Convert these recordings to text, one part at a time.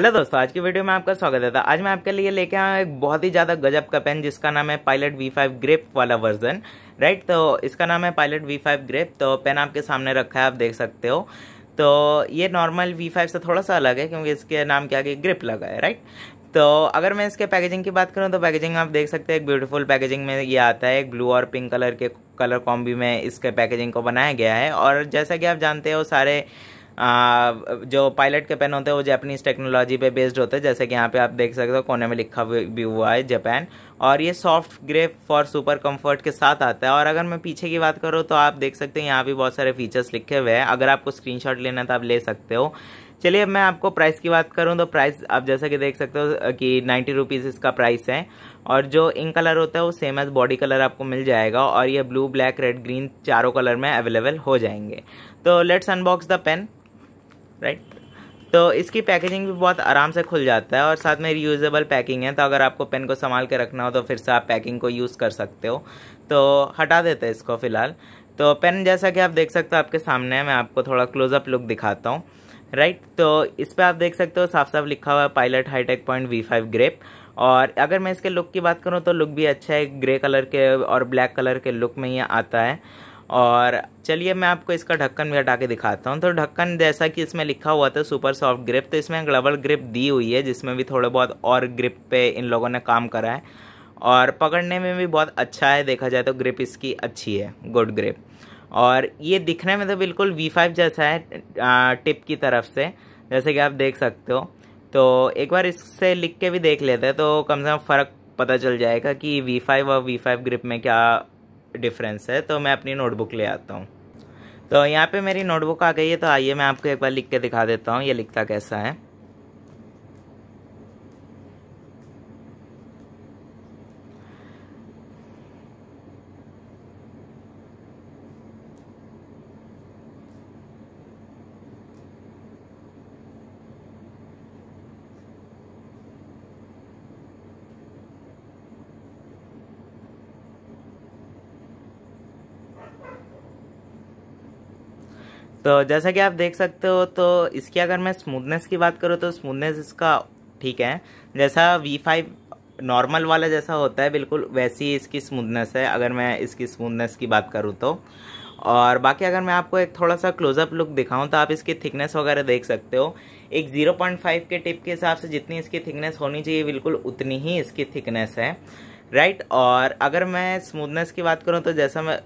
Hello दोस्तों आज की वीडियो में आपका स्वागत है तो आज मैं आपके लिए लेके आया एक बहुत ही ज़्यादा गजब का पेन जिसका नाम है पायलट वी फाइव ग्रेप वाला वर्जन राइट तो इसका नाम है पायलट वी फाइव ग्रेप तो पेन आपके सामने रखा है आप देख सकते हो तो ये नॉर्मल वी फाइव से थोड़ा सा अलग है क्योंकि इसके नाम के आगे ग्रिप लगा है राइट तो अगर मैं इसके पैकेजिंग की बात करूँ तो पैकेजिंग आप देख सकते हैं एक ब्यूटीफुल पैकेजिंग में ये आता है ब्लू और पिंक कलर के कलर कॉम्बी में इसके पैकेजिंग को बनाया गया है और जैसा कि आप जानते हो सारे जो पायलट के पेन होते हैं वो जैपनीज़ टेक्नोलॉजी पे बेस्ड होते हैं जैसे कि यहाँ पे आप देख सकते हो कोने में लिखा भी हुआ है जापान और ये soft grip for super comfort के साथ आता है और अगर मैं पीछे की बात करूँ तो आप देख सकते हैं यहाँ भी बहुत सारे फीचर्स लिखे हुए हैं अगर आपको स्क्रीन लेना है तो आप ले सकते हो चलिए अब मैं आपको प्राइस की बात करूं तो प्राइस आप जैसा कि देख सकते हो कि नाइन्टी रुपीज़ इसका प्राइस है और जो इंक कलर होता है वो सेम एज बॉडी कलर आपको मिल जाएगा और ये ब्लू ब्लैक रेड ग्रीन चारों कलर में अवेलेबल हो जाएंगे तो let's unbox the pen right तो इसकी पैकेजिंग भी बहुत आराम से खुल जाता है और साथ में रीयूजेबल पैकिंग है तो अगर आपको पेन को संभाल के रखना हो तो फिर से आप पैकिंग को यूज़ कर सकते हो तो हटा देते हैं इसको फ़िलहाल तो पेन जैसा कि आप देख सकते हो आपके सामने है मैं आपको थोड़ा क्लोजअप लुक दिखाता हूँ राइट तो इस पर आप देख सकते हो साफ साफ लिखा हुआ है Pilot hi-tech point V five grip और अगर मैं इसके लुक की बात करूँ तो लुक भी अच्छा है ग्रे कलर के और ब्लैक कलर के लुक में ये आता है और चलिए मैं आपको इसका ढक्कन भी हटा के दिखाता हूँ तो ढक्कन जैसा कि इसमें लिखा हुआ था सुपर सॉफ्ट ग्रिप तो इसमें ग्लबल ग्रिप दी हुई है जिसमें भी थोड़े बहुत और ग्रिप पे इन लोगों ने काम करा है और पकड़ने में भी बहुत अच्छा है देखा जाए तो ग्रिप इसकी अच्छी है गुड ग्रिप और ये दिखने में तो बिल्कुल वी फाइव जैसा है टिप की तरफ से जैसे कि आप देख सकते हो तो एक बार इससे लिख के भी देख लेते हैं तो कम से कम फ़र्क पता चल जाएगा कि वी फाइव और वी फाइव ग्रिप में क्या डिफरेंस है तो मैं अपनी नोटबुक ले आता हूँ तो यहाँ पे मेरी नोटबुक आ गई है तो आइए मैं आपको एक बार लिख के दिखा देता हूँ ये लिखता कैसा है तो जैसा कि आप देख सकते हो तो इसकी अगर मैं स्मूथनेस की बात करूँ तो स्मूथनेस इसका ठीक है जैसा वी फाइव नॉर्मल वाला जैसा होता है बिल्कुल वैसी इसकी स्मूथनेस है अगर मैं इसकी स्मूथनेस की बात करूँ तो और बाकी अगर मैं आपको एक थोड़ा सा क्लोजअप लुक दिखाऊं तो आप इसकी थिकनेस वगैरह देख सकते हो एक 0.5 के टिप के हिसाब से जितनी इसकी थिकनेस होनी चाहिए बिल्कुल उतनी ही इसकी थिकनेस है राइट right? और अगर मैं स्मूथनेस की बात करूँ तो जैसा मैं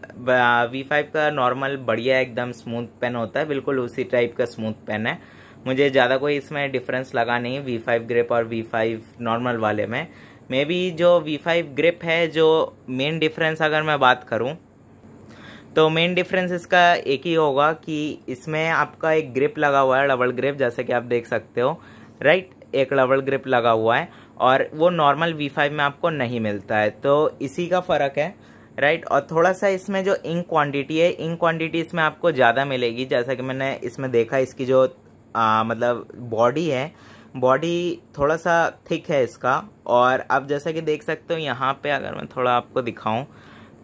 वी फाइव का नॉर्मल बढ़िया एकदम स्मूथ पेन होता है बिल्कुल उसी टाइप का स्मूथ पेन है मुझे ज़्यादा कोई इसमें डिफरेंस लगा नहीं वी फाइव ग्रिप और वी फाइव नॉर्मल वाले में मे बी जो वी फाइव ग्रिप है जो मेन डिफरेंस अगर मैं बात करूँ तो मेन डिफरेंस इसका एक ही होगा कि इसमें आपका एक ग्रिप लगा हुआ है डबल ग्रिप जैसे कि आप देख सकते हो राइट एक डबल ग्रिप लगा हुआ है और वो नॉर्मल वी फाइव में आपको नहीं मिलता है तो इसी का फ़र्क है राइट और थोड़ा सा इसमें जो इंक क्वांटिटी है इंक क्वांटिटी इसमें आपको ज़्यादा मिलेगी जैसा कि मैंने इसमें देखा इसकी जो आ, मतलब बॉडी है बॉडी थोड़ा सा थिक है इसका और आप जैसा कि देख सकते हो यहाँ पर अगर मैं थोड़ा आपको दिखाऊँ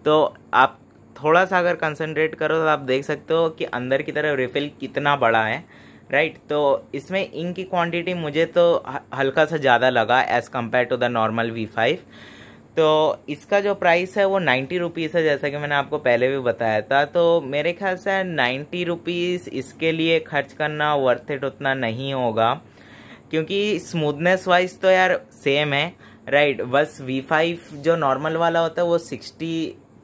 तो आप थोड़ा सा अगर कंसनट्रेट करो तो आप देख सकते हो कि अंदर की तरफ रिफिल कितना बड़ा है राइट तो इसमें इंक की क्वांटिटी मुझे तो हल्का सा ज़्यादा लगा as compare to the normal V five तो इसका जो प्राइस है वो नाइन्टी रुपीज़ है जैसा कि मैंने आपको पहले भी बताया था तो मेरे ख्याल से नाइन्टी रुपीज़ इसके लिए खर्च करना वर्थ इट उतना नहीं होगा क्योंकि स्मूथनेस वाइज तो यार सेम है राइट बस वी फाइव जो नॉर्मल वाला होता है वो सिक्सटी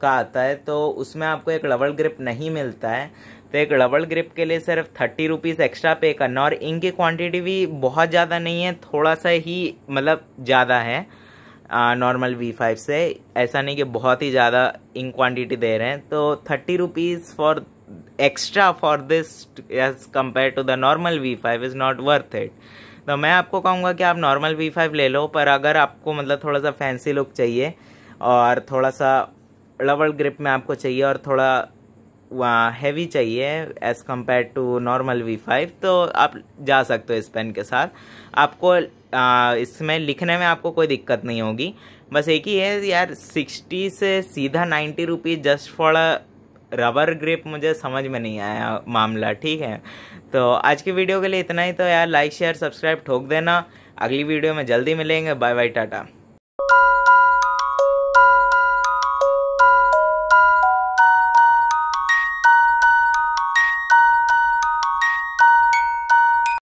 का आता है तो उसमें आपको एक लवल ग्रिप नहीं मिलता है तो एक डबल ग्रिप के लिए सिर्फ थर्टी रुपीज़ एक्स्ट्रा पे करना और इंक की क्वांटिटी भी बहुत ज़्यादा नहीं है थोड़ा सा ही मतलब ज़्यादा है नॉर्मल वी फाइव से ऐसा नहीं कि बहुत ही ज़्यादा इंक क्वांटिटी दे रहे हैं तो thirty rupees for extra for this as compare to the normal V five is not worth it तो मैं आपको कहूँगा कि आप नॉर्मल वी फाइव ले लो पर अगर आपको मतलब थोड़ा सा फैंसी लुक चाहिए और थोड़ा सा डबल ग्रिप में आपको चाहिए और थोड़ा हैवी चाहिए as compare to normal V five तो आप जा सकते हो इस पेन के साथ आपको इसमें लिखने में आपको कोई दिक्कत नहीं होगी बस एक ही है यार सिक्सटी से सीधा ninety rupees just for rubber grip मुझे समझ में नहीं आया मामला ठीक है तो आज की वीडियो के लिए इतना ही तो यार लाइक शेयर सब्सक्राइब ठोक देना अगली वीडियो में जल्दी मिलेंगे बाय बाय टाटा